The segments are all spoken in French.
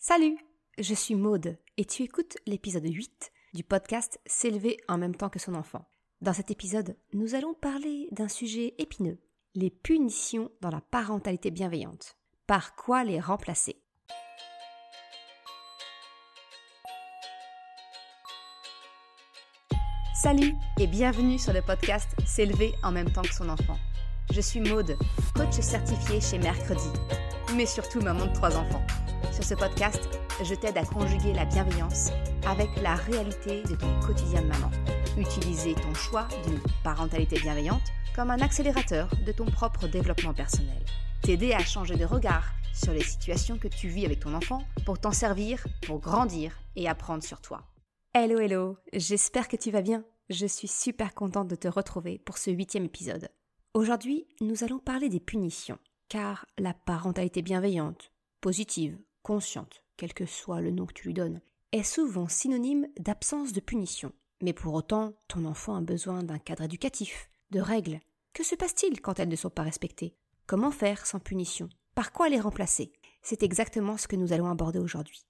Salut, je suis Maude et tu écoutes l'épisode 8 du podcast S'élever en même temps que son enfant. Dans cet épisode, nous allons parler d'un sujet épineux, les punitions dans la parentalité bienveillante. Par quoi les remplacer Salut et bienvenue sur le podcast S'élever en même temps que son enfant. Je suis Maude, coach certifié chez Mercredi, mais surtout maman de trois enfants. Sur ce podcast, je t'aide à conjuguer la bienveillance avec la réalité de ton quotidien de maman. Utiliser ton choix d'une parentalité bienveillante comme un accélérateur de ton propre développement personnel. T'aider à changer de regard sur les situations que tu vis avec ton enfant pour t'en servir, pour grandir et apprendre sur toi. Hello, hello, j'espère que tu vas bien. Je suis super contente de te retrouver pour ce huitième épisode. Aujourd'hui, nous allons parler des punitions, car la parentalité bienveillante, positive consciente, quel que soit le nom que tu lui donnes, est souvent synonyme d'absence de punition. Mais pour autant, ton enfant a besoin d'un cadre éducatif, de règles. Que se passe-t-il quand elles ne sont pas respectées Comment faire sans punition Par quoi les remplacer C'est exactement ce que nous allons aborder aujourd'hui.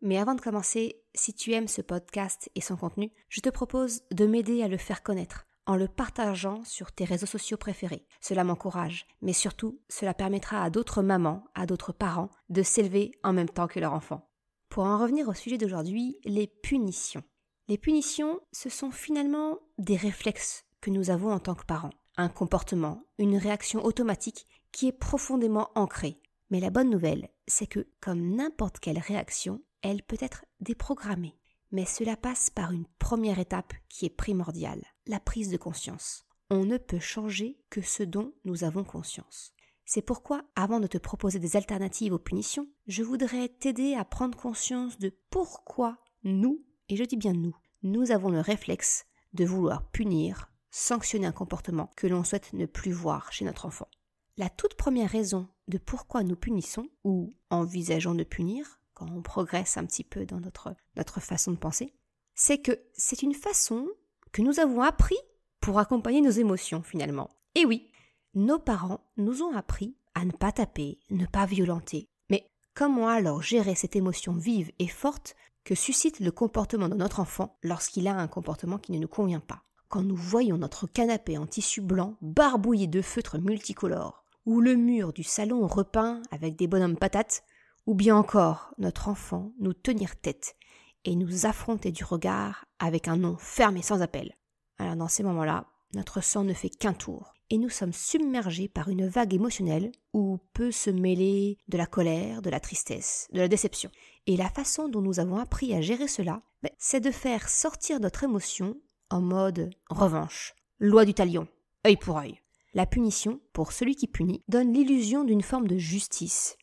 Mais avant de commencer, si tu aimes ce podcast et son contenu, je te propose de m'aider à le faire connaître en le partageant sur tes réseaux sociaux préférés. Cela m'encourage, mais surtout, cela permettra à d'autres mamans, à d'autres parents, de s'élever en même temps que leur enfant. Pour en revenir au sujet d'aujourd'hui, les punitions. Les punitions, ce sont finalement des réflexes que nous avons en tant que parents, un comportement, une réaction automatique qui est profondément ancrée. Mais la bonne nouvelle, c'est que, comme n'importe quelle réaction, elle peut être déprogrammée. Mais cela passe par une première étape qui est primordiale, la prise de conscience. On ne peut changer que ce dont nous avons conscience. C'est pourquoi, avant de te proposer des alternatives aux punitions, je voudrais t'aider à prendre conscience de pourquoi nous, et je dis bien nous, nous avons le réflexe de vouloir punir, sanctionner un comportement que l'on souhaite ne plus voir chez notre enfant. La toute première raison de pourquoi nous punissons ou envisageons de punir quand on progresse un petit peu dans notre, notre façon de penser, c'est que c'est une façon que nous avons appris pour accompagner nos émotions finalement. Et oui, nos parents nous ont appris à ne pas taper, ne pas violenter. Mais comment alors gérer cette émotion vive et forte que suscite le comportement de notre enfant lorsqu'il a un comportement qui ne nous convient pas Quand nous voyons notre canapé en tissu blanc barbouillé de feutres multicolores, ou le mur du salon repeint avec des bonhommes patates, ou bien encore notre enfant nous tenir tête et nous affronter du regard avec un nom fermé et sans appel. Alors dans ces moments-là, notre sang ne fait qu'un tour et nous sommes submergés par une vague émotionnelle où peut se mêler de la colère, de la tristesse, de la déception. Et la façon dont nous avons appris à gérer cela, ben, c'est de faire sortir notre émotion en mode revanche, loi du talion, œil pour œil. La punition, pour celui qui punit, donne l'illusion d'une forme de justice,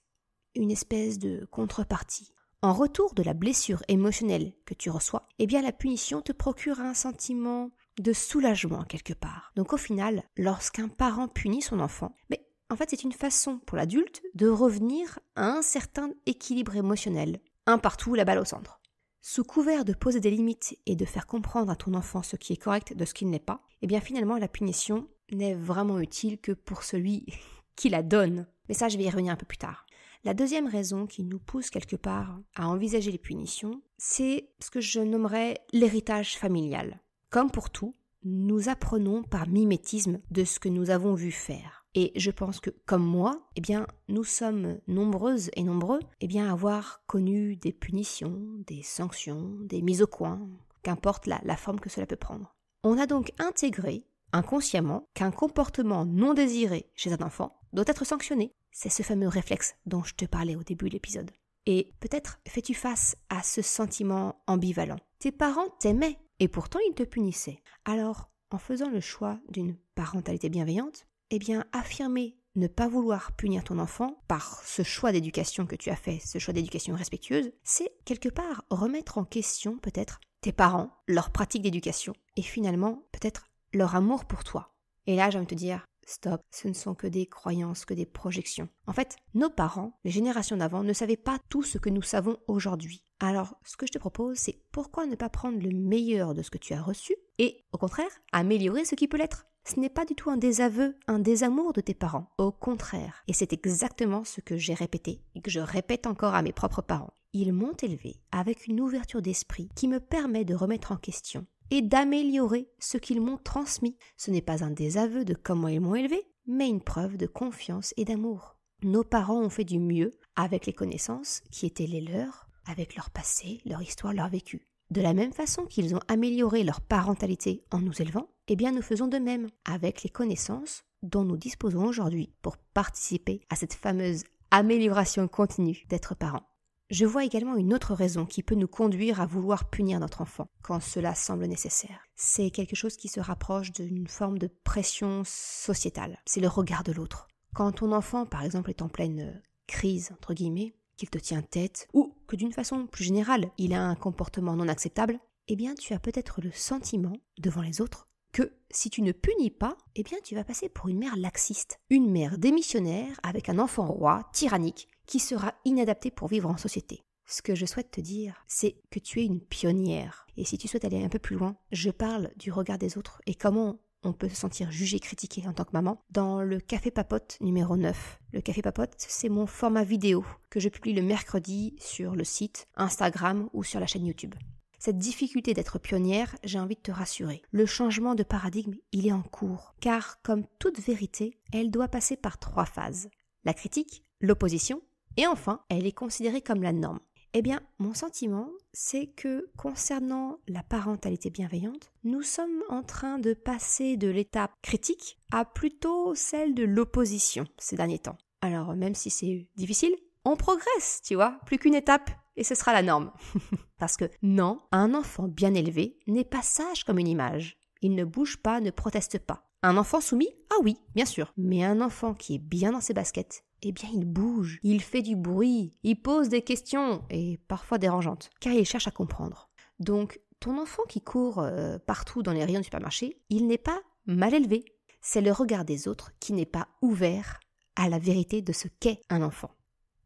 une espèce de contrepartie. En retour de la blessure émotionnelle que tu reçois, eh bien la punition te procure un sentiment de soulagement quelque part. Donc au final, lorsqu'un parent punit son enfant, mais en fait c'est une façon pour l'adulte de revenir à un certain équilibre émotionnel, un partout la balle au centre. Sous couvert de poser des limites et de faire comprendre à ton enfant ce qui est correct de ce qui n'est pas, eh bien finalement la punition n'est vraiment utile que pour celui qui la donne. Mais ça je vais y revenir un peu plus tard. La deuxième raison qui nous pousse quelque part à envisager les punitions, c'est ce que je nommerais l'héritage familial. Comme pour tout, nous apprenons par mimétisme de ce que nous avons vu faire. Et je pense que, comme moi, eh bien, nous sommes nombreuses et nombreux, eh bien, à avoir connu des punitions, des sanctions, des mises au coin, qu'importe la forme que cela peut prendre. On a donc intégré, inconsciemment, qu'un comportement non désiré chez un enfant doit être sanctionné c'est ce fameux réflexe dont je te parlais au début de l'épisode. Et peut-être fais-tu face à ce sentiment ambivalent. Tes parents t'aimaient et pourtant ils te punissaient. Alors, en faisant le choix d'une parentalité bienveillante, eh bien, affirmer ne pas vouloir punir ton enfant par ce choix d'éducation que tu as fait, ce choix d'éducation respectueuse, c'est quelque part remettre en question peut-être tes parents, leur pratique d'éducation et finalement peut-être leur amour pour toi. Et là, j'aime te dire, Stop, ce ne sont que des croyances, que des projections. En fait, nos parents, les générations d'avant, ne savaient pas tout ce que nous savons aujourd'hui. Alors, ce que je te propose, c'est pourquoi ne pas prendre le meilleur de ce que tu as reçu et, au contraire, améliorer ce qui peut l'être. Ce n'est pas du tout un désaveu, un désamour de tes parents, au contraire. Et c'est exactement ce que j'ai répété et que je répète encore à mes propres parents. Ils m'ont élevé avec une ouverture d'esprit qui me permet de remettre en question et d'améliorer ce qu'ils m'ont transmis. Ce n'est pas un désaveu de comment ils m'ont élevé, mais une preuve de confiance et d'amour. Nos parents ont fait du mieux avec les connaissances qui étaient les leurs, avec leur passé, leur histoire, leur vécu. De la même façon qu'ils ont amélioré leur parentalité en nous élevant, eh bien nous faisons de même avec les connaissances dont nous disposons aujourd'hui pour participer à cette fameuse amélioration continue d'être parents. Je vois également une autre raison qui peut nous conduire à vouloir punir notre enfant quand cela semble nécessaire. C'est quelque chose qui se rapproche d'une forme de pression sociétale. C'est le regard de l'autre. Quand ton enfant, par exemple, est en pleine euh, crise, entre guillemets, qu'il te tient tête, ou que d'une façon plus générale, il a un comportement non acceptable, eh bien tu as peut-être le sentiment, devant les autres, que si tu ne punis pas, eh bien tu vas passer pour une mère laxiste, une mère démissionnaire avec un enfant roi, tyrannique, qui sera inadapté pour vivre en société. Ce que je souhaite te dire, c'est que tu es une pionnière. Et si tu souhaites aller un peu plus loin, je parle du regard des autres et comment on peut se sentir jugé, critiqué en tant que maman, dans le Café Papote numéro 9. Le Café Papote, c'est mon format vidéo que je publie le mercredi sur le site, Instagram ou sur la chaîne YouTube. Cette difficulté d'être pionnière, j'ai envie de te rassurer. Le changement de paradigme, il est en cours, car comme toute vérité, elle doit passer par trois phases. La critique, l'opposition et enfin, elle est considérée comme la norme. Eh bien, mon sentiment, c'est que concernant la parentalité bienveillante, nous sommes en train de passer de l'étape critique à plutôt celle de l'opposition ces derniers temps. Alors, même si c'est difficile, on progresse, tu vois, plus qu'une étape, et ce sera la norme. Parce que non, un enfant bien élevé n'est pas sage comme une image. Il ne bouge pas, ne proteste pas. Un enfant soumis Ah oui, bien sûr. Mais un enfant qui est bien dans ses baskets, eh bien il bouge, il fait du bruit, il pose des questions, et parfois dérangeantes, car il cherche à comprendre. Donc, ton enfant qui court euh, partout dans les rayons du supermarché, il n'est pas mal élevé. C'est le regard des autres qui n'est pas ouvert à la vérité de ce qu'est un enfant.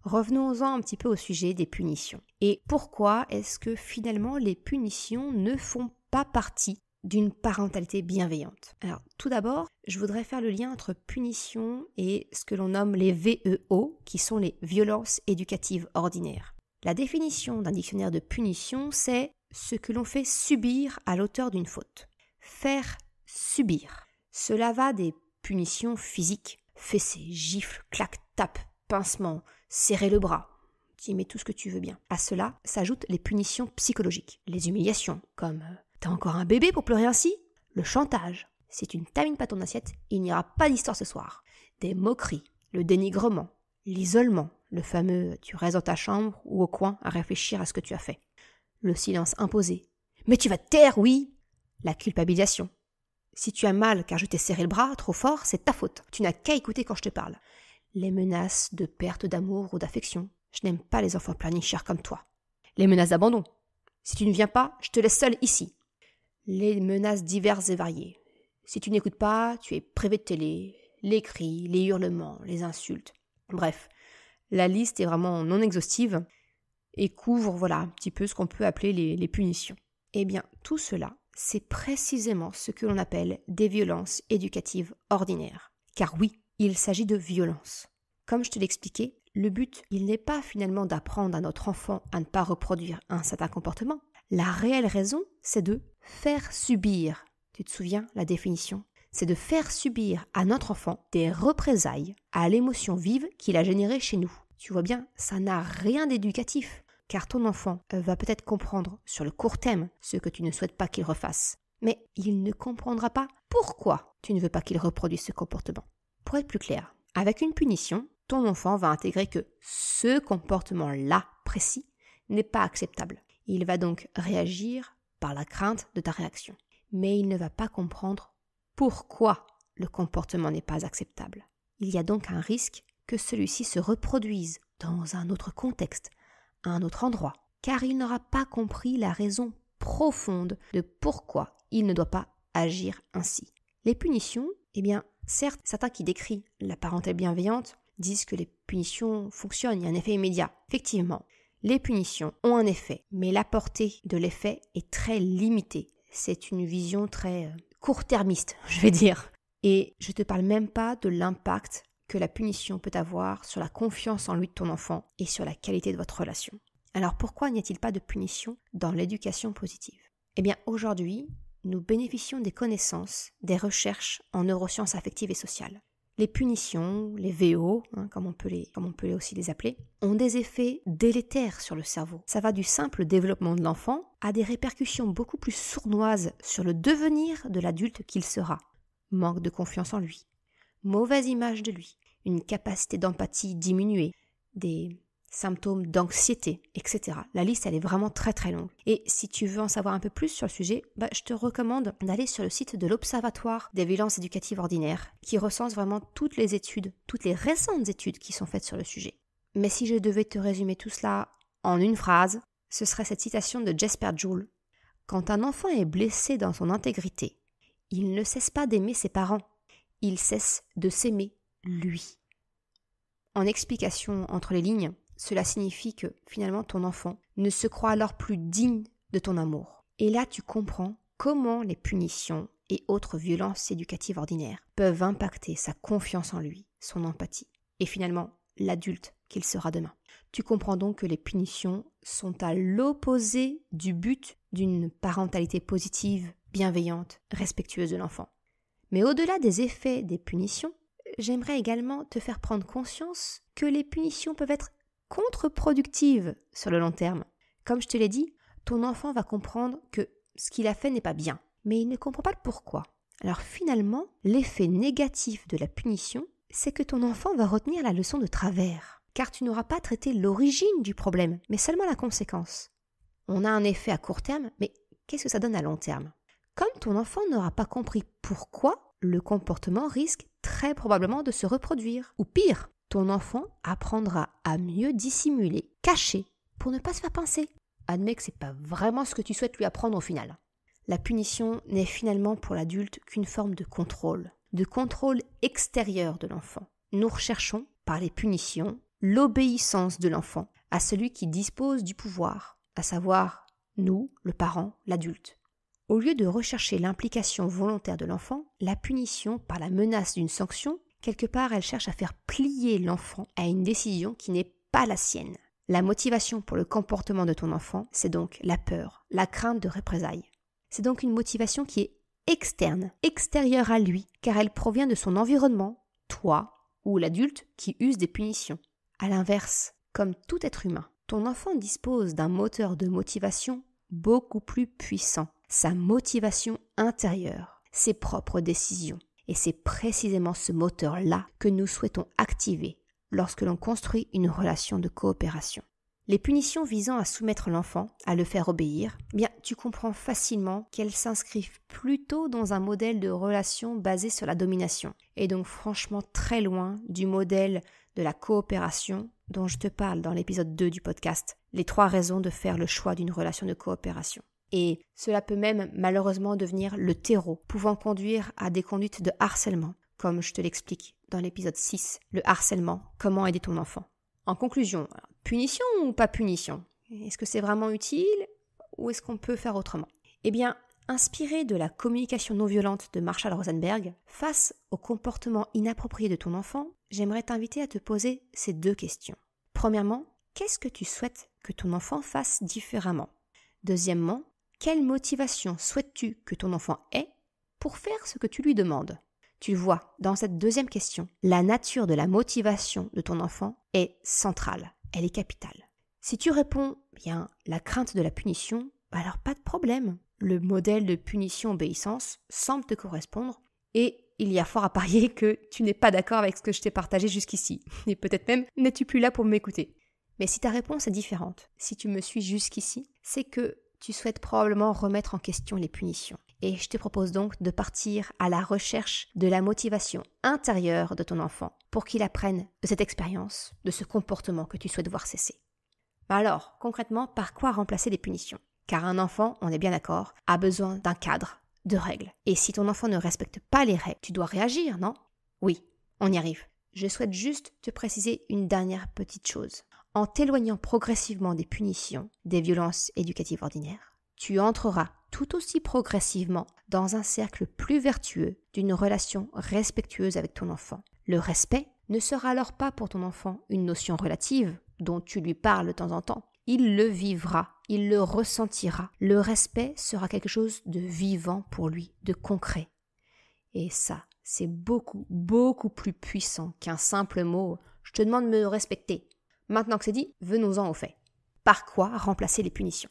Revenons-en un petit peu au sujet des punitions. Et pourquoi est-ce que finalement les punitions ne font pas partie d'une parentalité bienveillante. Alors tout d'abord, je voudrais faire le lien entre punition et ce que l'on nomme les VEO, qui sont les violences éducatives ordinaires. La définition d'un dictionnaire de punition, c'est ce que l'on fait subir à l'auteur d'une faute. Faire subir. Cela va des punitions physiques, fessées, gifles, claques, tapes, pincements, serrer le bras, tu y mets tout ce que tu veux bien. À cela s'ajoutent les punitions psychologiques, les humiliations, comme euh, encore un bébé pour pleurer ainsi Le chantage. Si tu ne termines pas ton assiette, il n'y aura pas d'histoire ce soir. Des moqueries, le dénigrement, l'isolement, le fameux tu restes dans ta chambre ou au coin à réfléchir à ce que tu as fait. Le silence imposé. Mais tu vas te taire, oui La culpabilisation. Si tu as mal car je t'ai serré le bras trop fort, c'est ta faute. Tu n'as qu'à écouter quand je te parle. Les menaces de perte d'amour ou d'affection. Je n'aime pas les enfants planichers comme toi. Les menaces d'abandon. Si tu ne viens pas, je te laisse seul ici les menaces diverses et variées. Si tu n'écoutes pas, tu es privé de télé, les cris, les hurlements, les insultes. Bref, la liste est vraiment non exhaustive et couvre voilà un petit peu ce qu'on peut appeler les, punitions. Eh bien, tout cela, c'est précisément ce que l'on appelle des violences éducatives ordinaires. Car oui, il s'agit de violences. Comme je te l'expliquais, le but, il n'est pas finalement d'apprendre à notre enfant à ne pas reproduire un certain comportement. La réelle raison, c'est de faire subir, tu te souviens la définition C'est de faire subir à notre enfant des représailles à l'émotion vive qu'il a générée chez nous. Tu vois bien, ça n'a rien d'éducatif, car ton enfant euh, va peut-être comprendre sur le court terme ce que tu ne souhaites pas qu'il refasse, mais il ne comprendra pas pourquoi tu ne veux pas qu'il reproduise ce comportement. Pour être plus clair, avec une punition, ton enfant va intégrer que ce comportement-là précis n'est pas acceptable. Il va donc réagir par la crainte de ta réaction. Mais il ne va pas comprendre pourquoi le comportement n'est pas acceptable. Il y a donc un risque que celui-ci se reproduise dans un autre contexte, à un autre endroit, car il n'aura pas compris la raison profonde de pourquoi il ne doit pas agir ainsi. Les punitions, eh bien, certes, certains qui décrivent la parenthèse bienveillante disent que les punitions fonctionnent, il y a un effet immédiat, effectivement. Les punitions ont un effet, mais la portée de l'effet est très limitée. C'est une vision très euh, court-termiste, je vais dire. Et je ne te parle même pas de l'impact que la punition peut avoir sur la confiance en lui de ton enfant et sur la qualité de votre relation. Alors pourquoi n'y a-t-il pas de punition dans l'éducation positive Eh bien aujourd'hui, nous bénéficions des connaissances, des recherches en neurosciences affectives et sociales. Les punitions, les VO, hein, comme on peut aussi les appeler, ont des effets délétères sur le cerveau. Ça va du simple développement de l'enfant à des répercussions beaucoup plus sournoises sur le devenir de l'adulte qu'il sera. Manque de confiance en lui, mauvaise image de lui, une capacité d'empathie diminuée, des symptômes d'anxiété, etc. La liste, elle est vraiment très très longue. Et si tu veux en savoir un peu plus sur le sujet, bah, je te recommande d'aller sur le site de l'Observatoire des violences éducatives ordinaires, qui recense vraiment toutes les études, toutes les récentes études qui sont faites sur le sujet. Mais si je devais te résumer tout cela en une phrase, ce serait cette citation de Jasper Joule. Quand un enfant est blessé dans son intégrité, il ne cesse pas d'aimer ses parents, il cesse de s'aimer lui. En explication entre les lignes, cela signifie que finalement ton enfant ne se croit alors plus digne de ton amour. Et là tu comprends comment les punitions et autres violences éducatives ordinaires peuvent impacter sa confiance en lui, son empathie et finalement l'adulte qu'il sera demain. Tu comprends donc que les punitions sont à l'opposé du but d'une parentalité positive, bienveillante, respectueuse de l'enfant. Mais au-delà des effets des punitions, j'aimerais également te faire prendre conscience que les punitions peuvent être contre-productive sur le long terme. Comme je te l'ai dit, ton enfant va comprendre que ce qu'il a fait n'est pas bien, mais il ne comprend pas le pourquoi. Alors finalement, l'effet négatif de la punition, c'est que ton enfant va retenir la leçon de travers, car tu n'auras pas traité l'origine du problème, mais seulement la conséquence. On a un effet à court terme, mais qu'est-ce que ça donne à long terme Comme ton enfant n'aura pas compris pourquoi, le comportement risque très probablement de se reproduire, ou pire, ton enfant apprendra à mieux dissimuler, cacher, pour ne pas se faire pincer. Admet que c'est pas vraiment ce que tu souhaites lui apprendre au final. La punition n'est finalement pour l'adulte qu'une forme de contrôle, de contrôle extérieur de l'enfant. Nous recherchons, par les punitions, l'obéissance de l'enfant à celui qui dispose du pouvoir, à savoir nous, le parent, l'adulte. Au lieu de rechercher l'implication volontaire de l'enfant, la punition par la menace d'une sanction Quelque part, elle cherche à faire plier l'enfant à une décision qui n'est pas la sienne. La motivation pour le comportement de ton enfant, c'est donc la peur, la crainte de représailles. C'est donc une motivation qui est externe, extérieure à lui, car elle provient de son environnement, toi ou l'adulte qui use des punitions. A l'inverse, comme tout être humain, ton enfant dispose d'un moteur de motivation beaucoup plus puissant, sa motivation intérieure, ses propres décisions. Et c'est précisément ce moteur-là que nous souhaitons activer lorsque l'on construit une relation de coopération. Les punitions visant à soumettre l'enfant, à le faire obéir, eh bien tu comprends facilement qu'elles s'inscrivent plutôt dans un modèle de relation basé sur la domination, et donc franchement très loin du modèle de la coopération dont je te parle dans l'épisode 2 du podcast, les trois raisons de faire le choix d'une relation de coopération. Et cela peut même malheureusement devenir le terreau, pouvant conduire à des conduites de harcèlement, comme je te l'explique dans l'épisode 6, le harcèlement, comment aider ton enfant. En conclusion, punition ou pas punition Est-ce que c'est vraiment utile ou est-ce qu'on peut faire autrement Eh bien, inspiré de la communication non violente de Marshall Rosenberg, face au comportement inapproprié de ton enfant, j'aimerais t'inviter à te poser ces deux questions. Premièrement, qu'est-ce que tu souhaites que ton enfant fasse différemment Deuxièmement, quelle motivation souhaites-tu que ton enfant ait pour faire ce que tu lui demandes Tu vois, dans cette deuxième question, la nature de la motivation de ton enfant est centrale, elle est capitale. Si tu réponds bien la crainte de la punition, bah alors pas de problème. Le modèle de punition-obéissance semble te correspondre et il y a fort à parier que tu n'es pas d'accord avec ce que je t'ai partagé jusqu'ici. Et peut-être même n'es-tu plus là pour m'écouter. Mais si ta réponse est différente, si tu me suis jusqu'ici, c'est que tu souhaites probablement remettre en question les punitions. Et je te propose donc de partir à la recherche de la motivation intérieure de ton enfant pour qu'il apprenne de cette expérience, de ce comportement que tu souhaites voir cesser. Alors, concrètement, par quoi remplacer les punitions Car un enfant, on est bien d'accord, a besoin d'un cadre, de règles. Et si ton enfant ne respecte pas les règles, tu dois réagir, non Oui, on y arrive. Je souhaite juste te préciser une dernière petite chose en t'éloignant progressivement des punitions, des violences éducatives ordinaires, tu entreras tout aussi progressivement dans un cercle plus vertueux d'une relation respectueuse avec ton enfant. Le respect ne sera alors pas pour ton enfant une notion relative dont tu lui parles de temps en temps. Il le vivra, il le ressentira. Le respect sera quelque chose de vivant pour lui, de concret. Et ça, c'est beaucoup, beaucoup plus puissant qu'un simple mot ⁇ je te demande de me respecter ⁇ Maintenant que c'est dit, venons-en au fait. Par quoi remplacer les punitions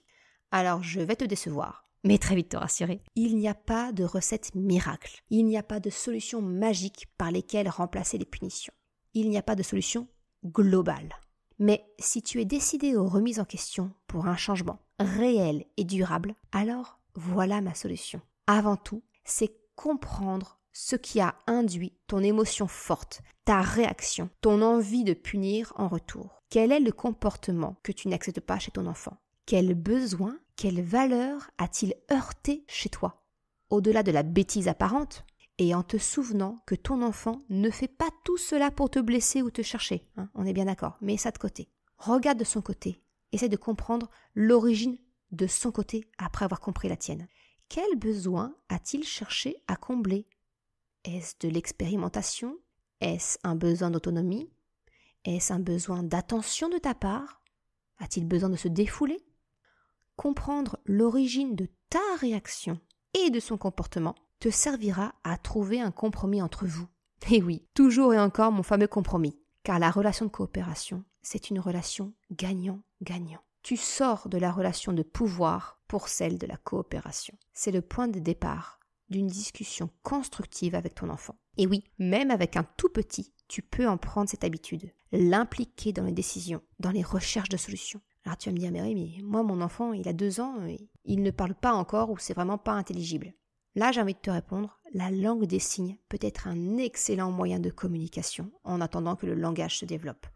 Alors je vais te décevoir, mais très vite te rassurer. Il n'y a pas de recette miracle. Il n'y a pas de solution magique par lesquelles remplacer les punitions. Il n'y a pas de solution globale. Mais si tu es décidé aux remises en question pour un changement réel et durable, alors voilà ma solution. Avant tout, c'est comprendre ce qui a induit ton émotion forte, ta réaction, ton envie de punir en retour. Quel est le comportement que tu n'acceptes pas chez ton enfant Quel besoin, quelle valeur a-t-il heurté chez toi Au-delà de la bêtise apparente, et en te souvenant que ton enfant ne fait pas tout cela pour te blesser ou te chercher, hein, on est bien d'accord, mets ça de côté. Regarde de son côté, essaie de comprendre l'origine de son côté après avoir compris la tienne. Quel besoin a-t-il cherché à combler Est-ce de l'expérimentation Est-ce un besoin d'autonomie est-ce un besoin d'attention de ta part A-t-il besoin de se défouler Comprendre l'origine de ta réaction et de son comportement te servira à trouver un compromis entre vous. Et eh oui, toujours et encore mon fameux compromis. Car la relation de coopération, c'est une relation gagnant-gagnant. Tu sors de la relation de pouvoir pour celle de la coopération. C'est le point de départ d'une discussion constructive avec ton enfant. Et oui, même avec un tout petit, tu peux en prendre cette habitude, l'impliquer dans les décisions, dans les recherches de solutions. Alors tu vas me dire, mais oui, mais moi, mon enfant, il a deux ans, il ne parle pas encore ou c'est vraiment pas intelligible. Là, j'ai envie de te répondre, la langue des signes peut être un excellent moyen de communication en attendant que le langage se développe.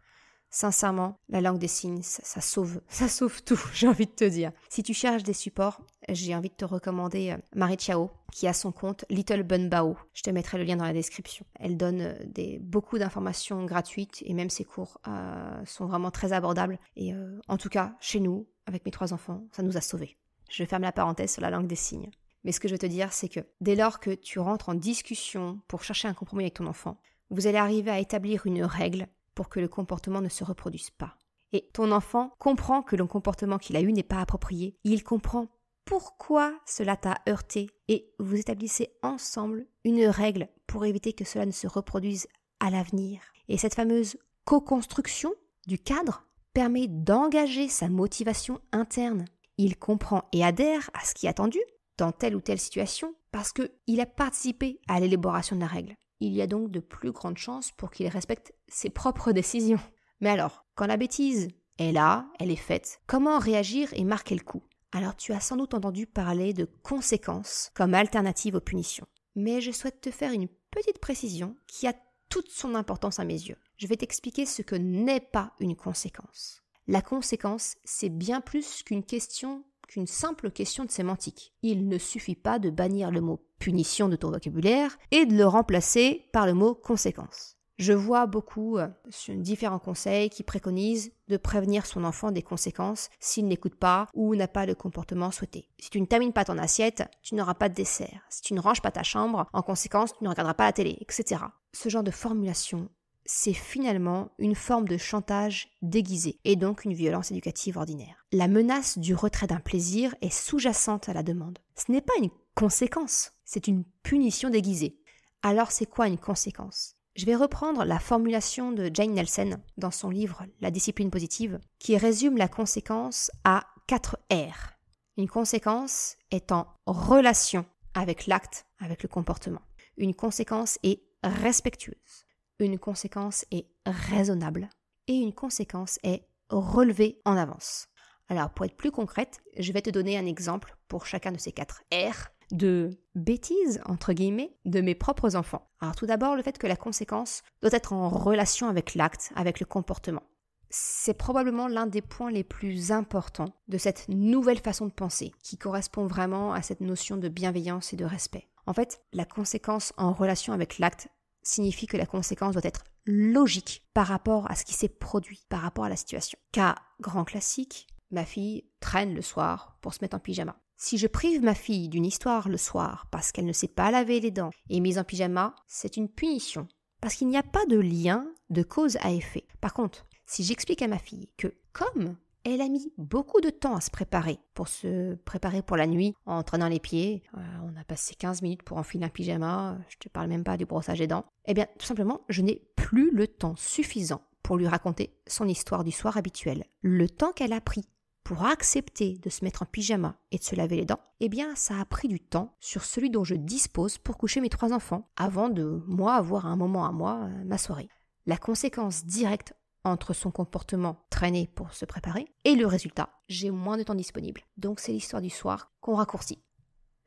Sincèrement, la langue des signes, ça, sauve, ça sauve tout, j'ai envie de te dire. Si tu cherches des supports, j'ai envie de te recommander euh, Marie Chao, qui a son compte Little Bun Bao. Je te mettrai le lien dans la description. Elle donne euh, beaucoup d'informations gratuites et même ses cours euh, sont vraiment très abordables. Et en tout cas, chez nous, avec mes trois enfants, ça nous a sauvés. Je ferme la parenthèse sur la langue des signes. Mais ce que je veux te dire, c'est que dès lors que tu rentres en discussion pour chercher un compromis avec ton enfant, vous allez arriver à établir une règle pour que le comportement ne se reproduise pas. Et ton enfant comprend que le comportement qu'il a eu n'est pas approprié. Il comprend pourquoi cela t'a heurté et vous établissez ensemble une règle pour éviter que cela ne se reproduise à l'avenir. Et cette fameuse co-construction du cadre permet d'engager sa motivation interne. Il comprend et adhère à ce qui est attendu dans telle ou telle situation parce qu'il a participé à l'élaboration de la règle. Il y a donc de plus grandes chances pour qu'il respecte ses propres décisions. Mais alors, quand la bêtise est là, elle est faite, comment réagir et marquer le coup Alors tu as sans doute entendu parler de conséquences comme alternative aux punitions. Mais je souhaite te faire une petite précision qui a toute son importance à mes yeux. Je vais t'expliquer ce que n'est pas une conséquence. La conséquence, c'est bien plus qu'une question qu'une simple question de sémantique. Il ne suffit pas de bannir le mot punition de ton vocabulaire et de le remplacer par le mot conséquence. Je vois beaucoup euh, sur différents conseils qui préconisent de prévenir son enfant des conséquences s'il n'écoute pas ou n'a pas le comportement souhaité. Si tu ne termines pas ton assiette, tu n'auras pas de dessert. Si tu ne ranges pas ta chambre, en conséquence, tu ne regarderas pas la télé, etc. Ce genre de formulation c'est finalement une forme de chantage déguisé et donc une violence éducative ordinaire. La menace du retrait d'un plaisir est sous-jacente à la demande. Ce n'est pas une conséquence, c'est une punition déguisée. Alors c'est quoi une conséquence Je vais reprendre la formulation de Jane Nelson dans son livre La discipline positive qui résume la conséquence à 4 R. Une conséquence est en relation avec l'acte, avec le comportement. Une conséquence est respectueuse une conséquence est raisonnable et une conséquence est relevée en avance. Alors pour être plus concrète, je vais te donner un exemple pour chacun de ces quatre R de bêtises, entre guillemets, de mes propres enfants. Alors tout d'abord, le fait que la conséquence doit être en relation avec l'acte, avec le comportement. C'est probablement l'un des points les plus importants de cette nouvelle façon de penser, qui correspond vraiment à cette notion de bienveillance et de respect. En fait, la conséquence en relation avec l'acte signifie que la conséquence doit être logique par rapport à ce qui s'est produit, par rapport à la situation. Cas grand classique, ma fille traîne le soir pour se mettre en pyjama. Si je prive ma fille d'une histoire le soir parce qu'elle ne s'est pas lavé les dents et mise en pyjama, c'est une punition. Parce qu'il n'y a pas de lien de cause à effet. Par contre, si j'explique à ma fille que comme elle a mis beaucoup de temps à se préparer, pour se préparer pour la nuit, en traînant les pieds. Euh, on a passé 15 minutes pour enfiler un pyjama, je te parle même pas du brossage des dents. Eh bien, tout simplement, je n'ai plus le temps suffisant pour lui raconter son histoire du soir habituel. Le temps qu'elle a pris pour accepter de se mettre en pyjama et de se laver les dents, eh bien ça a pris du temps sur celui dont je dispose pour coucher mes trois enfants, avant de moi avoir un moment à moi, euh, ma soirée. La conséquence directe entre son comportement traîné pour se préparer et le résultat, j'ai moins de temps disponible. Donc c'est l'histoire du soir qu'on raccourcit.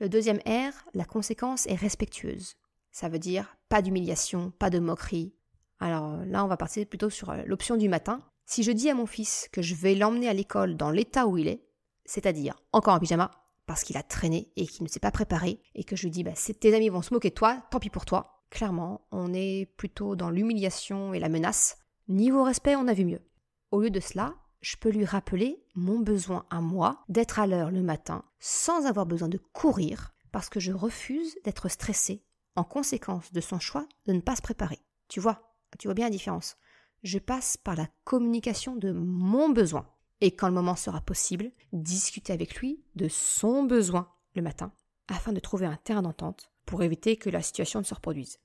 Le deuxième R, la conséquence est respectueuse. Ça veut dire pas d'humiliation, pas de moquerie. Alors là, on va partir plutôt sur euh, l'option du matin. Si je dis à mon fils que je vais l'emmener à l'école dans l'état où il est, c'est-à-dire encore en pyjama, parce qu'il a traîné et qu'il ne s'est pas préparé, et que je lui dis bah, tes amis vont se moquer de toi, tant pis pour toi, clairement, on est plutôt dans l'humiliation et la menace Niveau respect, on a vu mieux. Au lieu de cela, je peux lui rappeler mon besoin à moi d'être à l'heure le matin sans avoir besoin de courir parce que je refuse d'être stressée en conséquence de son choix de ne pas se préparer. Tu vois, tu vois bien la différence. Je passe par la communication de mon besoin et quand le moment sera possible, discuter avec lui de son besoin le matin afin de trouver un terrain d'entente pour éviter que la situation ne se reproduise.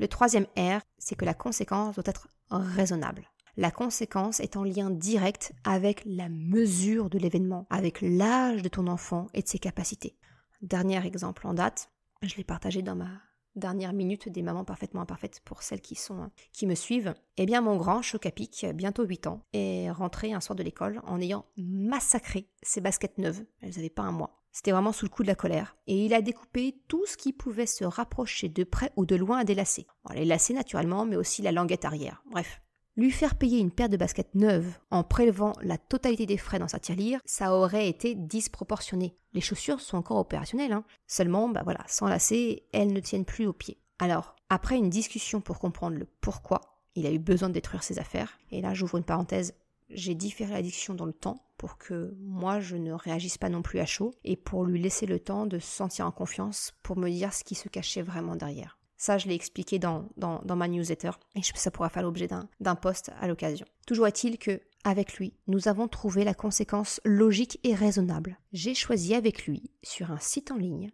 Le troisième R, c'est que la conséquence doit être raisonnable. La conséquence est en lien direct avec la mesure de l'événement, avec l'âge de ton enfant et de ses capacités. Dernier exemple en date, je l'ai partagé dans ma dernière minute des mamans parfaitement imparfaites pour celles qui sont qui me suivent. Eh bien mon grand Chocapic, bientôt 8 ans, est rentré un soir de l'école en ayant massacré ses baskets neuves. Elles n'avaient pas un mois. C'était vraiment sous le coup de la colère. Et il a découpé tout ce qui pouvait se rapprocher de près ou de loin à des lacets. les lacets naturellement, mais aussi la languette arrière. Bref. Lui faire payer une paire de baskets neuves en prélevant la totalité des frais dans sa tirelire, ça aurait été disproportionné. Les chaussures sont encore opérationnelles, hein. seulement, bah voilà, sans lacets, elles ne tiennent plus au pied. Alors, après une discussion pour comprendre le pourquoi, il a eu besoin de détruire ses affaires. Et là, j'ouvre une parenthèse, j'ai différé l'addiction dans le temps pour que moi je ne réagisse pas non plus à chaud et pour lui laisser le temps de se sentir en confiance pour me dire ce qui se cachait vraiment derrière. Ça, je l'ai expliqué dans, dans, dans, ma newsletter et ça pourra faire l'objet d'un post à l'occasion. Toujours est-il que, avec lui, nous avons trouvé la conséquence logique et raisonnable. J'ai choisi avec lui, sur un site en ligne,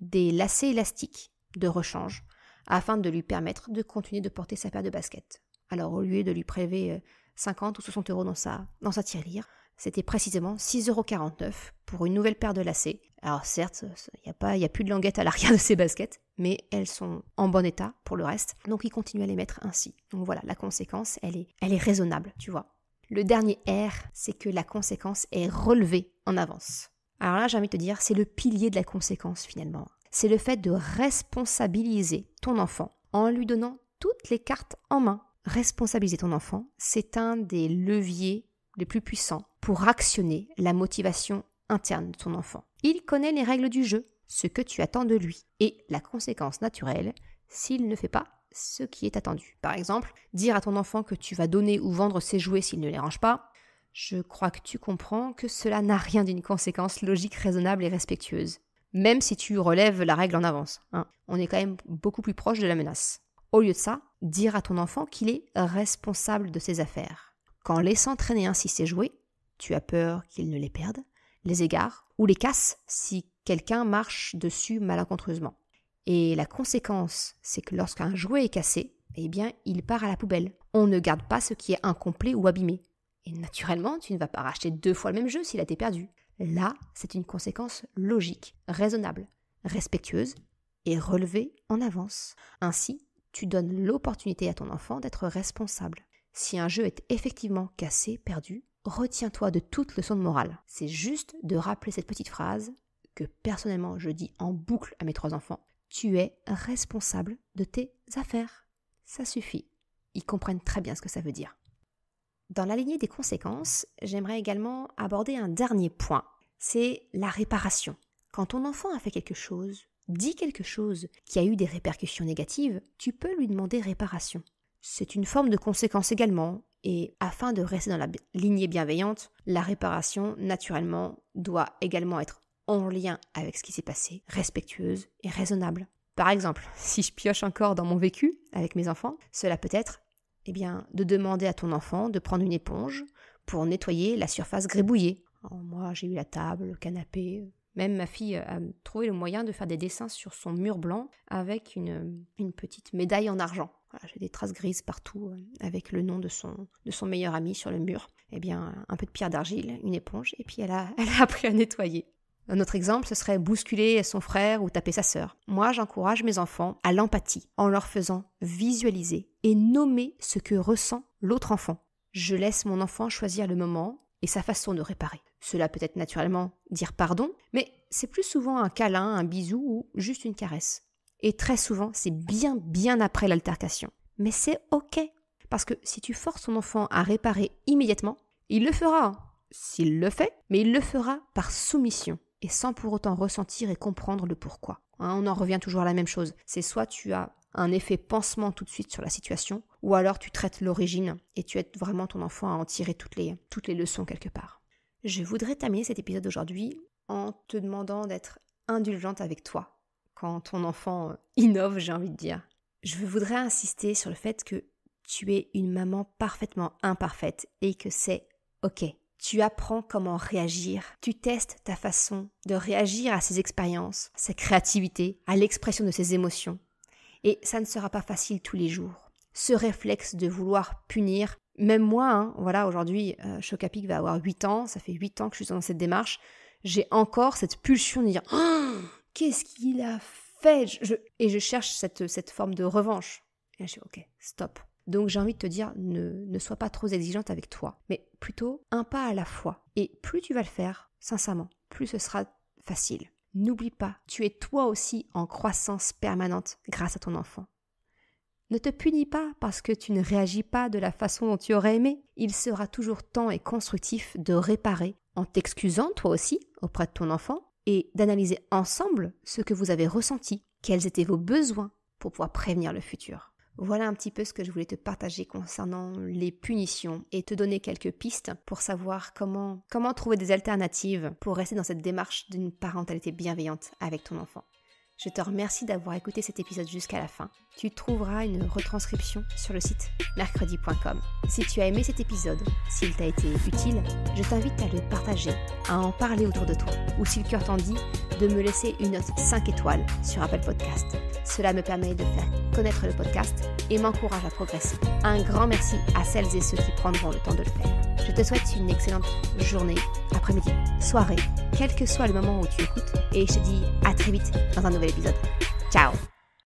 des lacets élastiques de rechange afin de lui permettre de continuer de porter sa paire de baskets. Alors, au lieu de lui prélever euh, 50 ou 60 euros dans sa, dans sa tirelire. C'était précisément 6,49 euros pour une nouvelle paire de lacets. Alors certes, il n'y a, a, plus de languette à l'arrière de ces baskets, mais elles sont en bon état pour le reste. Donc il continue à les mettre ainsi. Donc voilà, la conséquence, elle est, elle est raisonnable, tu vois. Le dernier R, c'est que la conséquence est relevée en avance. Alors là, j'ai envie de te dire, c'est le pilier de la conséquence finalement. C'est le fait de responsabiliser ton enfant en lui donnant toutes les cartes en main responsabiliser ton enfant, c'est un des leviers les plus puissants pour actionner la motivation interne de ton enfant. Il connaît les règles du jeu, ce que tu attends de lui, et la conséquence naturelle s'il ne fait pas ce qui est attendu. Par exemple, dire à ton enfant que tu vas donner ou vendre ses jouets s'il ne les range pas, je crois que tu comprends que cela n'a rien d'une conséquence logique, raisonnable et respectueuse. Même si tu relèves la règle en avance, hein. on est quand même beaucoup plus proche de la menace. Au lieu de ça, dire à ton enfant qu'il est responsable de ses affaires. Qu'en laissant traîner ainsi ses jouets, tu as peur qu'il ne les perde, les égare ou les casse si quelqu'un marche dessus malencontreusement. Et la conséquence, c'est que lorsqu'un jouet est cassé, eh bien, il part à la poubelle. On ne garde pas ce qui est incomplet ou abîmé. Et naturellement, tu ne vas pas racheter deux fois le même jeu s'il a été perdu. Là, c'est une conséquence logique, raisonnable, respectueuse et relevée en avance. Ainsi, tu donnes l'opportunité à ton enfant d'être responsable. Si un jeu est effectivement cassé, perdu, retiens-toi de toute leçon de morale. C'est juste de rappeler cette petite phrase que personnellement je dis en boucle à mes trois enfants. Tu es responsable de tes affaires. Ça suffit. Ils comprennent très bien ce que ça veut dire. Dans la lignée des conséquences, j'aimerais également aborder un dernier point. C'est la réparation. Quand ton enfant a fait quelque chose, dit quelque chose qui a eu des répercussions négatives, tu peux lui demander réparation. C'est une forme de conséquence également, et afin de rester dans la lignée bienveillante, la réparation, naturellement, doit également être en lien avec ce qui s'est passé, respectueuse et raisonnable. Par exemple, si je pioche encore dans mon vécu avec mes enfants, cela peut être eh bien, de demander à ton enfant de prendre une éponge pour nettoyer la surface grébouillée. moi, j'ai eu la table, le canapé, même ma fille euh, a trouvé le moyen de faire des dessins sur son mur blanc avec une, euh, petite médaille en argent. j'ai des traces grises partout euh, avec le nom de son, meilleur ami sur le mur. Eh bien, un peu de pierre d'argile, une éponge, et puis elle elle a appris à nettoyer. Un autre exemple, ce serait bousculer son frère ou taper sa sœur. Moi, j'encourage mes enfants à l'empathie en leur faisant visualiser et nommer ce que ressent l'autre enfant. Je laisse mon enfant choisir le moment et sa façon de réparer. Cela peut être naturellement dire pardon, mais c'est plus souvent un câlin, un bisou ou juste une caresse. Et très souvent, c'est bien bien après l'altercation. Mais c'est ok, parce que si tu forces ton enfant à réparer immédiatement, il le fera, hein. s'il le fait, mais il le fera par soumission, et sans pour autant ressentir et comprendre le pourquoi. Hein. on en revient toujours à la même chose, c'est soit tu as un effet pansement tout de suite sur la situation, ou alors tu traites l'origine et tu aides vraiment ton enfant à en tirer toutes les, toutes les leçons quelque part. Je voudrais terminer cet épisode aujourd'hui en te demandant d'être indulgente avec toi quand ton enfant euh, innove, j'ai envie de dire. Je voudrais insister sur le fait que tu es une maman parfaitement imparfaite et que c'est OK. Tu apprends comment réagir, tu testes ta façon de réagir à ses expériences, sa créativité, à l'expression de ses émotions. Et ça ne sera pas facile tous les jours ce réflexe de vouloir punir. Même moi, hein, voilà, aujourd'hui, euh, Chocapic va avoir 8 ans, ça fait 8 ans que je suis dans cette démarche, j'ai encore cette pulsion de dire ah, Qu'est-ce qu'il a fait Et je cherche cette, forme de revanche. Et là, je dis « Ok, stop. Donc j'ai envie de te dire, ne, ne sois pas trop exigeante avec toi, mais plutôt un pas à la fois. Et plus tu vas le faire, sincèrement, plus ce sera facile. N'oublie pas, tu es toi aussi en croissance permanente grâce à ton enfant. Ne te punis pas parce que tu ne réagis pas de la façon dont tu aurais aimé. Il sera toujours temps et constructif de réparer, en t'excusant toi aussi auprès de ton enfant, et d'analyser ensemble ce que vous avez ressenti, quels étaient vos besoins pour pouvoir prévenir le futur. Voilà un petit peu ce que je voulais te partager concernant les punitions et te donner quelques pistes pour savoir comment, comment trouver des alternatives pour rester dans cette démarche d'une parentalité bienveillante avec ton enfant. Je te remercie d'avoir écouté cet épisode jusqu'à la fin. Tu trouveras une retranscription sur le site mercredi.com. Si tu as aimé cet épisode, s'il t'a été utile, je t'invite à le partager, à en parler autour de toi, ou si le cœur t'en dit, de me laisser une note 5 étoiles sur Apple Podcast. Cela me permet de faire connaître le podcast et m'encourage à progresser. Un grand merci à celles et ceux qui prendront le temps de le faire. Je te souhaite une excellente journée, après-midi, soirée, quel que soit le moment où tu écoutes, et je te dis à très vite dans un nouvel episódio. Tchau!